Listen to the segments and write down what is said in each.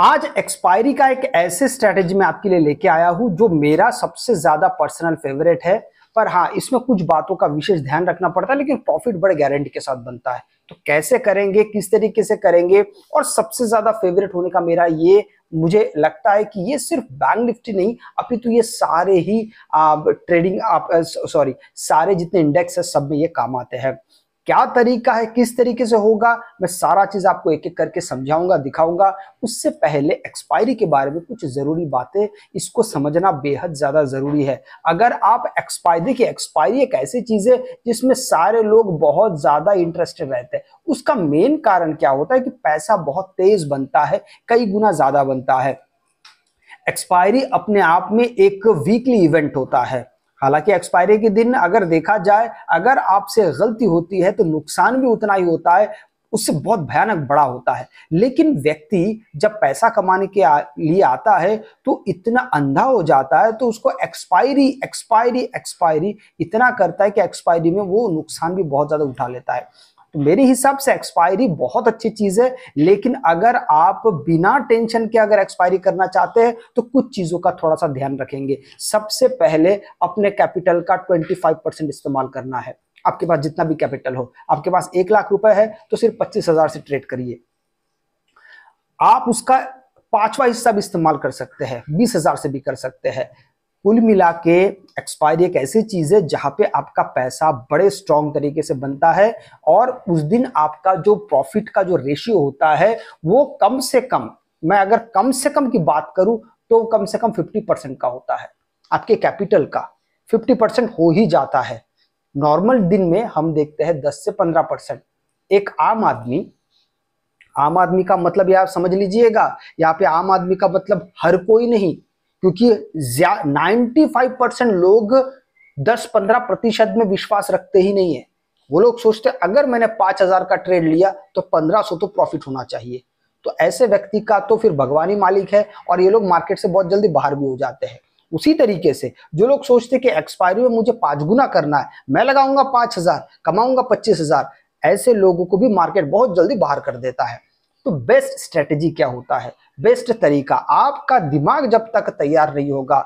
आज एक्सपायरी का एक ऐसे स्ट्रैटेजी मैं आपके लिए लेके आया हूं जो मेरा सबसे ज्यादा पर्सनल फेवरेट है पर हाँ इसमें कुछ बातों का विशेष ध्यान रखना पड़ता है लेकिन प्रॉफिट बड़े गारंटी के साथ बनता है तो कैसे करेंगे किस तरीके से करेंगे और सबसे ज्यादा फेवरेट होने का मेरा ये मुझे लगता है कि ये सिर्फ बैंक निफ्टी नहीं अभी तो ये सारे ही आ, ट्रेडिंग सॉरी सारे जितने इंडेक्स है सब में ये काम आते हैं क्या तरीका है किस तरीके से होगा मैं सारा चीज आपको एक एक करके समझाऊंगा दिखाऊंगा उससे पहले एक्सपायरी के बारे में कुछ जरूरी बातें इसको समझना बेहद ज्यादा जरूरी है अगर आप एक्सपायरी देखिए एक्सपायरी एक ऐसी चीज है जिसमें सारे लोग बहुत ज्यादा इंटरेस्टेड रहते हैं उसका मेन कारण क्या होता है कि पैसा बहुत तेज बनता है कई गुना ज्यादा बनता है एक्सपायरी अपने आप में एक वीकली इवेंट होता है हालांकि एक्सपायरी के दिन अगर देखा जाए अगर आपसे गलती होती है तो नुकसान भी उतना ही होता है उससे बहुत भयानक बड़ा होता है लेकिन व्यक्ति जब पैसा कमाने के लिए आता है तो इतना अंधा हो जाता है तो उसको एक्सपायरी एक्सपायरी एक्सपायरी इतना करता है कि एक्सपायरी में वो नुकसान भी बहुत ज़्यादा उठा लेता है तो मेरे हिसाब से एक्सपायरी बहुत अच्छी चीज है लेकिन अगर आप बिना टेंशन के अगर एक्सपायरी करना चाहते हैं तो कुछ चीजों का थोड़ा सा ध्यान रखेंगे सबसे पहले अपने कैपिटल का 25 परसेंट इस्तेमाल करना है आपके पास जितना भी कैपिटल हो आपके पास एक लाख रुपए है तो सिर्फ पच्चीस हजार से ट्रेड करिए आप उसका पांचवा हिस्सा भी इस्तेमाल कर सकते हैं बीस हजार से भी कर सकते हैं कुल मिला के एक्सपायरी एक ऐसी चीज है जहां पे आपका पैसा बड़े स्ट्रॉन्ग तरीके से बनता है और उस दिन आपका जो प्रॉफिट का जो रेशियो होता है वो कम से कम मैं अगर कम से कम की बात करूं तो कम से कम 50 परसेंट का होता है आपके कैपिटल का 50 परसेंट हो ही जाता है नॉर्मल दिन में हम देखते हैं 10 से 15 परसेंट एक आम आदमी आम आदमी का मतलब यह आप समझ लीजिएगा यहाँ पे आम आदमी का मतलब हर कोई नहीं क्योंकि 95 परसेंट लोग 10-15 प्रतिशत में विश्वास रखते ही नहीं है वो लोग सोचते अगर मैंने 5000 का ट्रेड लिया तो 1500 तो प्रॉफिट होना चाहिए तो ऐसे व्यक्ति का तो फिर भगवानी मालिक है और ये लोग मार्केट से बहुत जल्दी बाहर भी हो जाते हैं उसी तरीके से जो लोग सोचते कि एक्सपायरी में मुझे पांच गुना करना है मैं लगाऊंगा पांच हजार कमाऊंगा पच्चीस हजार ऐसे लोगों को भी मार्केट बहुत जल्दी बाहर कर देता है तो बेस्ट स्ट्रेटेजी क्या होता है बेस्ट तरीका आपका दिमाग जब तक तैयार नहीं होगा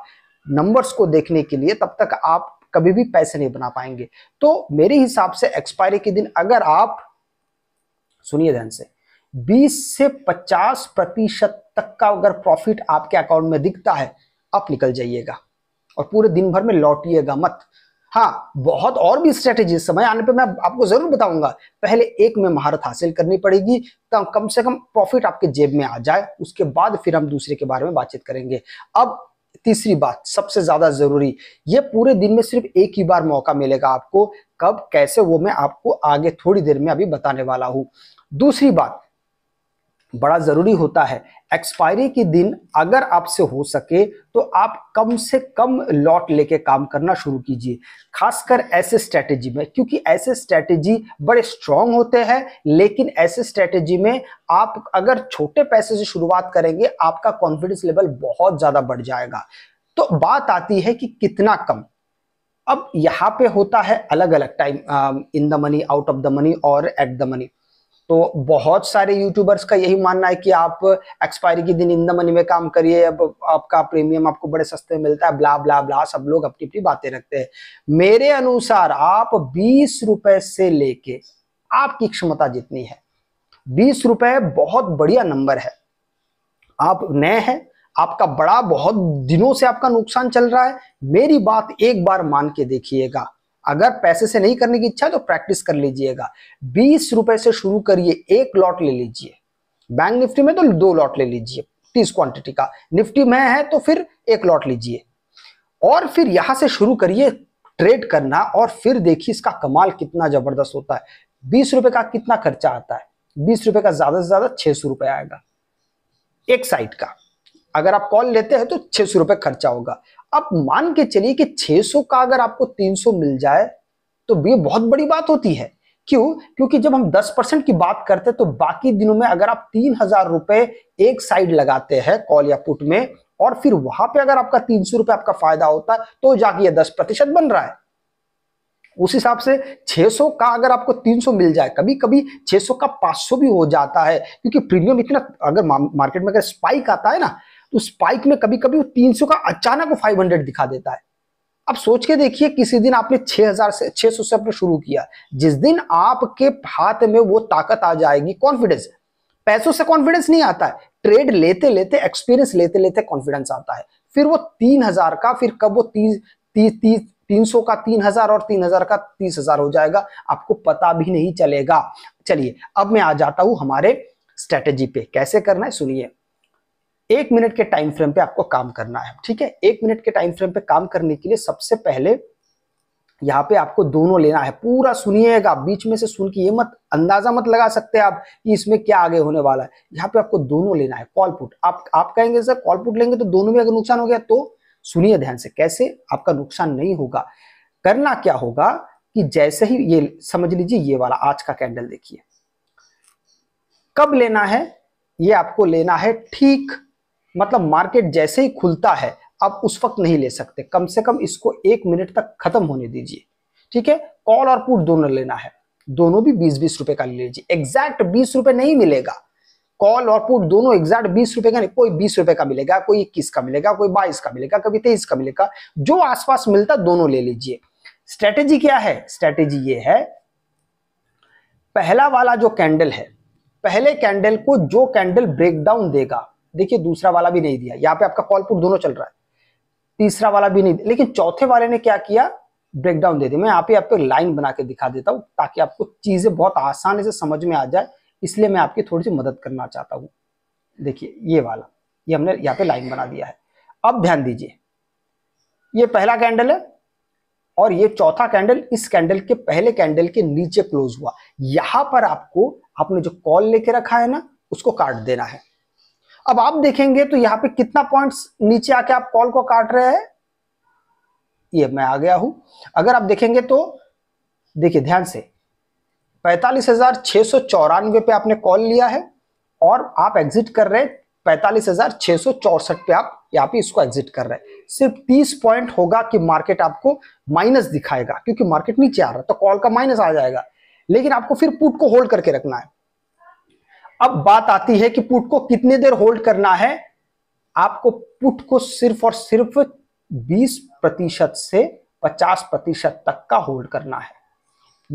नंबर्स को देखने के लिए तब तक आप कभी भी पैसे नहीं बना पाएंगे तो मेरे हिसाब से एक्सपायरी के दिन अगर आप सुनिए ध्यान से 20 से 50 प्रतिशत तक का अगर प्रॉफिट आपके अकाउंट में दिखता है आप निकल जाइएगा और पूरे दिन भर में लौटिएगा मत हाँ बहुत और भी स्ट्रेटेजी समय आने पे मैं आपको जरूर बताऊंगा पहले एक में महारत हासिल करनी पड़ेगी कम तो कम से कम प्रॉफिट आपके जेब में आ जाए उसके बाद फिर हम दूसरे के बारे में बातचीत करेंगे अब तीसरी बात सबसे ज्यादा जरूरी ये पूरे दिन में सिर्फ एक ही बार मौका मिलेगा आपको कब कैसे वो मैं आपको आगे थोड़ी देर में अभी बताने वाला हूं दूसरी बात बड़ा ज़रूरी होता है एक्सपायरी के दिन अगर आपसे हो सके तो आप कम से कम लॉट लेके काम करना शुरू कीजिए खासकर ऐसे स्ट्रैटेजी में क्योंकि ऐसे स्ट्रैटेजी बड़े स्ट्रांग होते हैं लेकिन ऐसे स्ट्रैटेजी में आप अगर छोटे पैसे से शुरुआत करेंगे आपका कॉन्फिडेंस लेवल बहुत ज़्यादा बढ़ जाएगा तो बात आती है कि कितना कम अब यहाँ पे होता है अलग अलग time in the money out of the money और एट द मनी तो बहुत सारे यूट्यूबर्स का यही मानना है कि आप एक्सपायरी के दिन इन द मनी में काम करिए अब आपका प्रीमियम आपको बड़े सस्ते में मिलता है ब्ला ब्ला ब्ला सब लोग अपनी अपनी बातें रखते हैं मेरे अनुसार आप बीस रुपए से लेके आपकी क्षमता जितनी है बीस रुपए बहुत बढ़िया नंबर है आप नए हैं आपका बड़ा बहुत दिनों से आपका नुकसान चल रहा है मेरी बात एक बार मान के देखिएगा अगर पैसे से नहीं करने की इच्छा तो प्रैक्टिस कर लीजिएगा बीस रुपए से शुरू करिए एक लॉट ले लीजिए बैंक निफ्टी में तो दो लॉट ले लीजिए तीस क्वांटिटी का निफ्टी में है तो फिर एक लॉट लीजिए और फिर यहां से शुरू करिए ट्रेड करना और फिर देखिए इसका कमाल कितना जबरदस्त होता है बीस रुपए का कितना खर्चा आता है बीस रुपए का ज्यादा से ज्यादा छह सौ रुपए आएगा एक साइड का अगर आप कॉल लेते हैं तो छह सौ रुपये खर्चा होगा आप मान के चलिए कि 600 का अगर आपको 300 मिल जाए तो ये बहुत बड़ी बात होती है क्यों क्योंकि जब हम 10 परसेंट की बात करते हैं तो बाकी दिनों में अगर आप तीन हजार रुपए एक साइड लगाते हैं कॉल या पुट में और फिर वहां पे अगर आपका तीन सौ रुपये आपका फायदा होता है तो जाके ये दस प्रतिशत बन रहा है उस हिसाब से 600 का अगर आपको 300 मिल जाए कभी कभी 600 का 500 भी हो जाता है क्योंकि प्रीमियम इतना अगर मार्केट में अगर स्पाइक आता है ना तो स्पाइक में कभी कभी तीन सौ का अचानक वो हंड्रेड दिखा देता है अब सोच के देखिए किसी दिन आपने 6000 से 600 से अपने शुरू किया जिस दिन आपके हाथ में वो ताकत आ जाएगी कॉन्फिडेंस पैसों से कॉन्फिडेंस नहीं आता है ट्रेड लेते लेते एक्सपीरियंस लेते लेते कॉन्फिडेंस आता है फिर वो तीन हजार का फिर कब वो तीस तीस ती, तीन सौ का तीन हजार और तीन हजार का तीस हजार हो जाएगा आपको पता भी नहीं चलेगा चलिए अब मैं आ जाता हूं हमारे स्ट्रेटेजी पे कैसे करना है सुनिए एक मिनट के टाइम फ्रेम पे आपको काम करना है ठीक है एक मिनट के टाइम फ्रेम पे काम करने के लिए सबसे पहले यहाँ पे आपको दोनों लेना है पूरा सुनिएगा बीच में से सुन के ये मत अंदाजा मत लगा सकते आप कि इसमें क्या आगे होने वाला है यहाँ पे आपको दोनों लेना है कॉल पुट आप आप कहेंगे सर कॉल पुट लेंगे तो दोनों में अगर नुकसान हो गया तो सुनिए ध्यान से कैसे आपका नुकसान नहीं होगा करना क्या होगा कि जैसे ही ये समझ लीजिए ये वाला आज का कैंडल देखिए कब लेना है ये आपको लेना है ठीक मतलब मार्केट जैसे ही खुलता है आप उस वक्त नहीं ले सकते कम से कम इसको एक मिनट तक खत्म होने दीजिए ठीक है कॉल और पुट दोनों लेना है दोनों भी बीस बीस रुपए का ले लीजिए एग्जैक्ट बीस रुपए नहीं मिलेगा कॉल और पुट दोनों एग्जैक्ट बीस रुपए का नहीं कोई बीस रुपए का मिलेगा कोई इक्कीस का मिलेगा कोई बाईस का मिलेगा कभी तेईस का मिलेगा जो आसपास मिलता दोनों ले लीजिए स्ट्रेटेजी क्या है स्ट्रेटेजी ये है पहला वाला जो कैंडल है पहले कैंडल को जो कैंडल ब्रेकडाउन देगा देखिए दूसरा वाला भी नहीं दिया यहाँ पे आपका कॉल पुट दोनों चल रहा है तीसरा वाला भी नहीं लेकिन चौथे वाले ने क्या किया ब्रेकडाउन दे दिया मैं यहाँ पे आपको लाइन बना के दिखा देता हूँ ताकि आपको चीजें बहुत आसानी से समझ में आ जाए इसलिए मैं आपकी थोड़ी सी मदद करना चाहता हूँ देखिए ये वाला ये हमने यहाँ पे लाइन बना दिया है अब ध्यान दीजिए ये पहला कैंडल है और ये चौथा कैंडल इस कैंडल के पहले कैंडल के नीचे क्लोज हुआ यहां पर आपको आपने जो कॉल लेके रखा है ना उसको काट देना है अब आप देखेंगे तो यहाँ पे कितना पॉइंट्स नीचे आके आप कॉल को काट रहे हैं ये मैं आ गया हूं अगर आप देखेंगे तो देखिए ध्यान से पैतालीस हजार छह सौ चौरानवे पे आपने कॉल लिया है और आप एग्जिट कर रहे हैं पैंतालीस हजार छह सौ चौसठ पे आप यहाँ पे इसको एग्जिट कर रहे हैं सिर्फ तीस पॉइंट होगा कि मार्केट आपको माइनस दिखाएगा क्योंकि मार्केट नीचे आ रहा है तो कॉल का माइनस आ जाएगा लेकिन आपको फिर पुट को होल्ड करके रखना है अब बात आती है कि पुट को कितने देर होल्ड करना है आपको पुट को सिर्फ और सिर्फ 20 प्रतिशत से 50 प्रतिशत तक का होल्ड करना है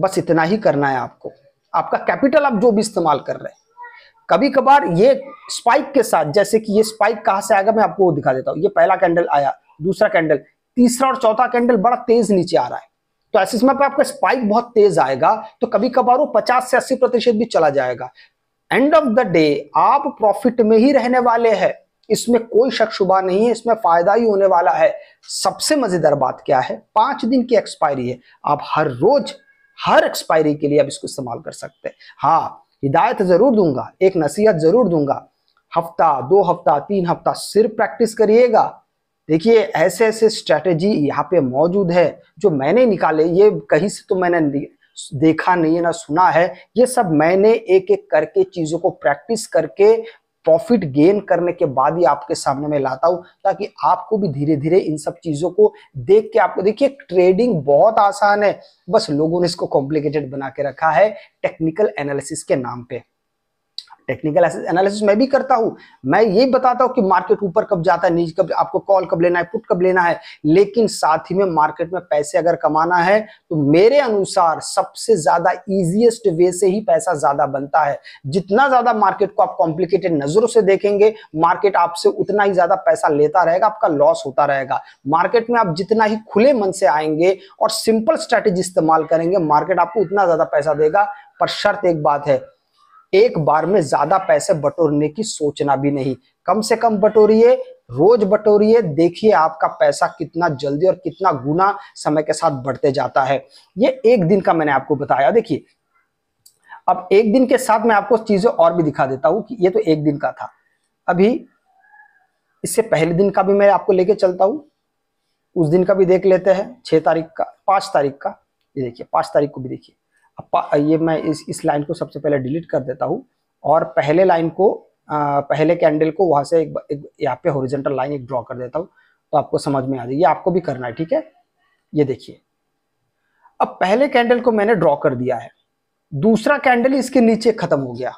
बस इतना ही करना है आपको आपका कैपिटल आप जो भी इस्तेमाल कर रहे हैं कभी कभार ये स्पाइक के साथ जैसे कि ये स्पाइक कहां से आएगा मैं आपको वो दिखा देता हूं ये पहला कैंडल आया दूसरा कैंडल तीसरा और चौथा कैंडल बड़ा तेज नीचे आ रहा है तो ऐसे समय पर आपका स्पाइक बहुत तेज आएगा तो कभी कभार वो 50 से 80 प्रतिशत भी चला जाएगा एंड ऑफ द डे आप प्रॉफिट में ही रहने वाले हैं इसमें कोई शक शुबा नहीं है इसमें फायदा ही होने वाला है सबसे मजेदार बात क्या है पांच दिन की एक्सपायरी है आप हर रोज हर एक्सपायरी के लिए आप इसको इस्तेमाल कर सकते हैं हाँ हिदायत जरूर दूंगा एक नसीहत जरूर दूंगा हफ्ता दो हफ्ता तीन हफ्ता सिर्फ प्रैक्टिस करिएगा देखिए ऐसे ऐसे स्ट्रैटेजी यहाँ पे मौजूद है जो मैंने निकाले ये कहीं से तो मैंने देखा नहीं है ना सुना है ये सब मैंने एक एक करके चीज़ों को प्रैक्टिस करके प्रॉफिट गेन करने के बाद ही आपके सामने में लाता हूं ताकि आपको भी धीरे धीरे इन सब चीज़ों को देख के आपको देखिए ट्रेडिंग बहुत आसान है बस लोगों ने इसको कॉम्प्लिकेटेड बना के रखा है टेक्निकल एनालिसिस के नाम पे टेक्निकल एनालिसिस मैं भी करता हूं मैं ये बताता हूँ कि मार्केट ऊपर कब जाता है नीचे कब आपको कॉल कब लेना है पुट कब लेना है लेकिन साथ ही में मार्केट में पैसे अगर कमाना है तो मेरे अनुसार सबसे ज्यादा इजिएस्ट वे से ही पैसा ज्यादा बनता है जितना ज्यादा मार्केट को आप कॉम्प्लिकेटेड नजरों से देखेंगे मार्केट आपसे उतना ही ज्यादा पैसा लेता रहेगा आपका लॉस होता रहेगा मार्केट में आप जितना ही खुले मन से आएंगे और सिंपल स्ट्रैटेजी इस्तेमाल करेंगे मार्केट आपको उतना ज्यादा पैसा देगा पर शर्त एक बात है एक बार में ज्यादा पैसे बटोरने की सोचना भी नहीं कम से कम बटोरिए रोज बटोरिए देखिए आपका पैसा कितना जल्दी और कितना गुना समय के साथ बढ़ते जाता है ये एक दिन का मैंने आपको बताया देखिए अब एक दिन के साथ मैं आपको चीजें और भी दिखा देता हूं कि ये तो एक दिन का था अभी इससे पहले दिन का भी मैं आपको लेके चलता हूं उस दिन का भी देख लेते हैं छह तारीख का पांच तारीख का ये देखिए पांच तारीख को भी देखिए ये मैं इस इस लाइन को सबसे पहले डिलीट कर देता हूँ और पहले लाइन को आ, पहले कैंडल को वहाँ से एक, एक यहाँ पे हॉरिजेंटल लाइन एक ड्रॉ कर देता हूँ तो आपको समझ में आ जाए ये आपको भी करना है ठीक है ये देखिए अब पहले कैंडल को मैंने ड्रॉ कर दिया है दूसरा कैंडल इसके नीचे खत्म हो गया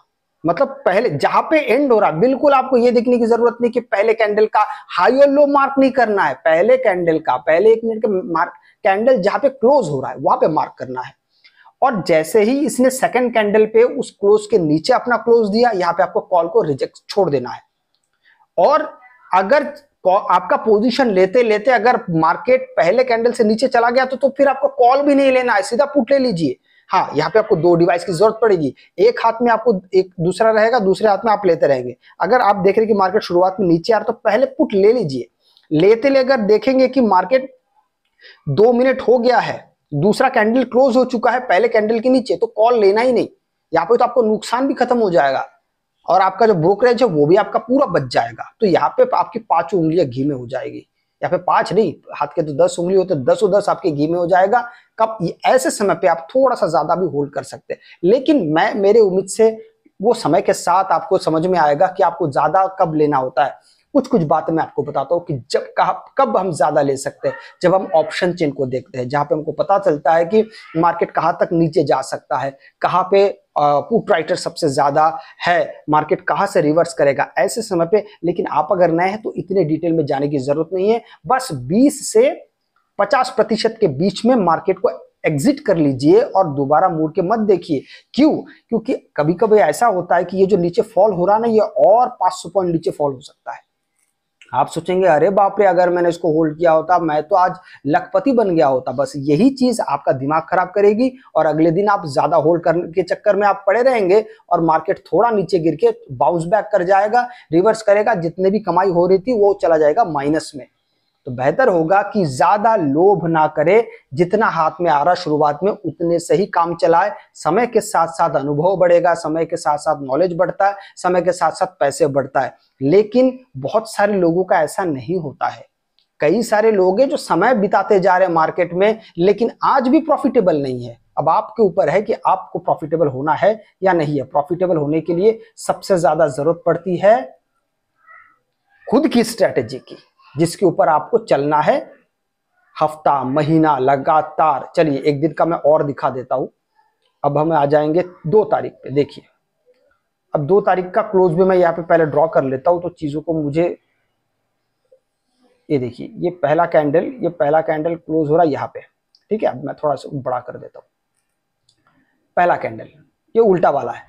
मतलब पहले जहां पे एंड हो रहा बिल्कुल आपको ये देखने की जरूरत नहीं कि पहले कैंडल का हाई और लो मार्क नहीं करना है पहले कैंडल का पहले एक मिनट के मार्क कैंडल जहां पे क्लोज हो रहा है वहां पे मार्क करना है और जैसे ही इसने सेकंड कैंडल पे उस क्लोज के नीचे अपना क्लोज दिया यहाँ पे आपको कॉल को रिजेक्ट छोड़ देना है और अगर आपका पोजीशन लेते लेते अगर मार्केट पहले कैंडल से नीचे चला गया तो तो फिर आपको कॉल भी नहीं लेना है सीधा पुट ले लीजिए हाँ यहाँ पे आपको दो डिवाइस की जरूरत पड़ेगी एक हाथ में आपको एक दूसरा रहेगा दूसरे हाथ में आप लेते रहेंगे अगर आप देख रहे कि मार्केट शुरुआत में नीचे आ रहा तो पहले पुट ले लीजिए लेते ले अगर देखेंगे कि मार्केट दो मिनट हो गया है दूसरा कैंडल क्लोज हो चुका है पहले कैंडल के नीचे तो कॉल लेना ही नहीं यहाँ पे तो आपको नुकसान भी खत्म हो जाएगा और आपका जो ब्रोकरेज है वो भी आपका पूरा बच जाएगा तो यहाँ पे आपकी पांचों उंगलियां घी में हो जाएगी यहाँ पे पांच नहीं हाथ के तो दस उंगली होते दस और दस आपके घी में हो जाएगा कब ऐसे समय पे आप थोड़ा सा ज्यादा भी होल्ड कर सकते हैं लेकिन मैं मेरे उम्मीद से वो समय के साथ आपको समझ में आएगा कि आपको ज्यादा कब लेना होता है कुछ कुछ बातें मैं आपको बताता हूँ कि जब कहा कब हम ज़्यादा ले सकते हैं जब हम ऑप्शन चेन को देखते हैं जहां पे हमको पता चलता है कि मार्केट कहाँ तक नीचे जा सकता है कहाँ पे पुट राइटर सबसे ज़्यादा है मार्केट कहाँ से रिवर्स करेगा ऐसे समय पे लेकिन आप अगर नए हैं तो इतने डिटेल में जाने की ज़रूरत नहीं है बस बीस से पचास प्रतिशत के बीच में मार्केट को एग्जिट कर लीजिए और दोबारा मुड़ के मत देखिए क्यों क्योंकि कभी कभी ऐसा होता है कि ये जो नीचे फॉल हो रहा ना ये और 500 पॉइंट नीचे फॉल हो सकता है आप सोचेंगे अरे बाप रे अगर मैंने इसको होल्ड किया होता मैं तो आज लखपति बन गया होता बस यही चीज आपका दिमाग खराब करेगी और अगले दिन आप ज्यादा होल्ड करने के चक्कर में आप पड़े रहेंगे और मार्केट थोड़ा नीचे गिर के बाउंस बैक कर जाएगा रिवर्स करेगा जितने भी कमाई हो रही थी वो चला जाएगा माइनस में तो बेहतर होगा कि ज्यादा लोभ ना करे जितना हाथ में आ रहा शुरुआत में उतने से ही काम चलाए समय के साथ साथ अनुभव बढ़ेगा समय के साथ साथ नॉलेज बढ़ता है समय के साथ साथ पैसे बढ़ता है लेकिन बहुत सारे लोगों का ऐसा नहीं होता है कई सारे लोग हैं जो समय बिताते जा रहे हैं मार्केट में लेकिन आज भी प्रॉफिटेबल नहीं है अब आपके ऊपर है कि आपको प्रॉफिटेबल होना है या नहीं है प्रॉफिटेबल होने के लिए सबसे ज्यादा जरूरत पड़ती है खुद की स्ट्रेटेजी की जिसके ऊपर आपको चलना है हफ्ता महीना लगातार चलिए एक दिन का मैं और दिखा देता हूं अब हम आ जाएंगे दो तारीख पे देखिए अब दो तारीख का क्लोज भी मैं यहाँ पे पहले ड्रॉ कर लेता हूं तो चीज़ों को मुझे ये देखिए ये पहला कैंडल ये पहला कैंडल क्लोज हो रहा है यहाँ पे ठीक है अब मैं थोड़ा सा बड़ा कर देता हूं पहला कैंडल ये उल्टा वाला है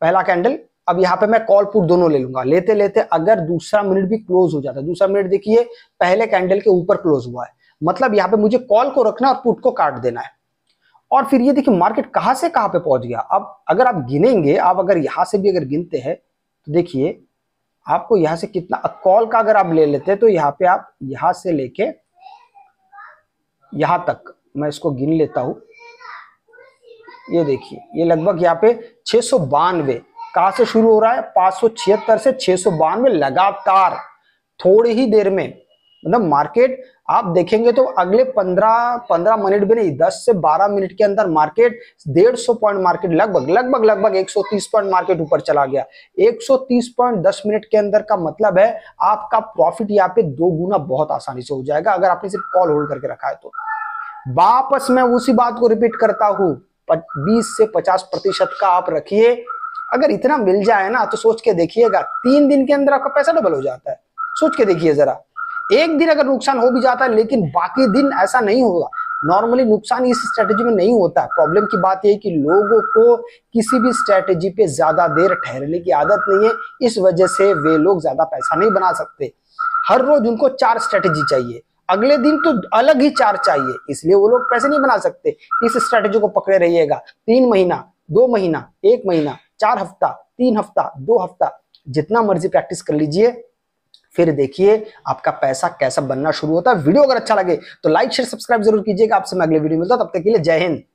पहला कैंडल अब यहाँ पे मैं कॉल पुट दोनों ले लूंगा लेते लेते अगर दूसरा मिनट भी क्लोज हो जाता है दूसरा मिनट देखिए पहले कैंडल के ऊपर क्लोज हुआ है मतलब यहाँ पे मुझे कॉल को रखना और पुट को काट देना है और फिर ये देखिए मार्केट कहाँ से कहाँ पे पहुंच गया अब अगर आप गिनेंगे आप अगर यहाँ से भी अगर गिनते हैं तो देखिए आपको यहाँ से कितना कॉल का अगर आप ले लेते हैं तो यहाँ पे आप यहाँ से लेके यहाँ तक मैं इसको गिन लेता हूँ ये देखिए ये लगभग यहाँ पे छह सौ बानवे कहा से शुरू हो रहा है पांच से छः लगातार थोड़ी ही देर में मतलब मार्केट आप देखेंगे तो अगले 15 15 मिनट भी नहीं 10 से 12 मिनट के अंदर मार्केट 150 पॉइंट मार्केट लगभग लगभग लगभग 130 पॉइंट मार्केट ऊपर चला गया 130 पॉइंट 10 मिनट के अंदर का मतलब है आपका प्रॉफिट यहाँ पे दो गुना बहुत आसानी से हो जाएगा अगर आपने सिर्फ कॉल होल्ड करके रखा है तो वापस मैं उसी बात को रिपीट करता हूं बीस से पचास का आप रखिए अगर इतना मिल जाए ना तो सोच के देखिएगा तीन दिन के अंदर आपका पैसा डबल हो जाता है सोच के देखिए जरा एक दिन अगर नुकसान हो भी जाता है लेकिन बाकी दिन ऐसा नहीं होगा नॉर्मली नुकसान इस स्ट्रेटेजी में नहीं होता प्रॉब्लम की बात यह कि लोगों को किसी भी स्ट्रेटेजी पे ज्यादा देर ठहरने की आदत नहीं है इस वजह से वे लोग ज्यादा पैसा नहीं बना सकते हर रोज उनको चार स्ट्रेटेजी चाहिए अगले दिन तो अलग ही चार चाहिए इसलिए वो लोग पैसे नहीं बना सकते इस स्ट्रेटेजी को पकड़े रहिएगा तीन महीना दो महीना एक महीना चार हफ्ता तीन हफ्ता दो हफ्ता जितना मर्जी प्रैक्टिस कर लीजिए फिर देखिए आपका पैसा कैसा बनना शुरू होता है वीडियो अगर अच्छा लगे तो लाइक शेयर सब्सक्राइब जरूर कीजिएगा आपसे मैं अगले वीडियो मिलता हूँ तब तक के लिए जय हिंद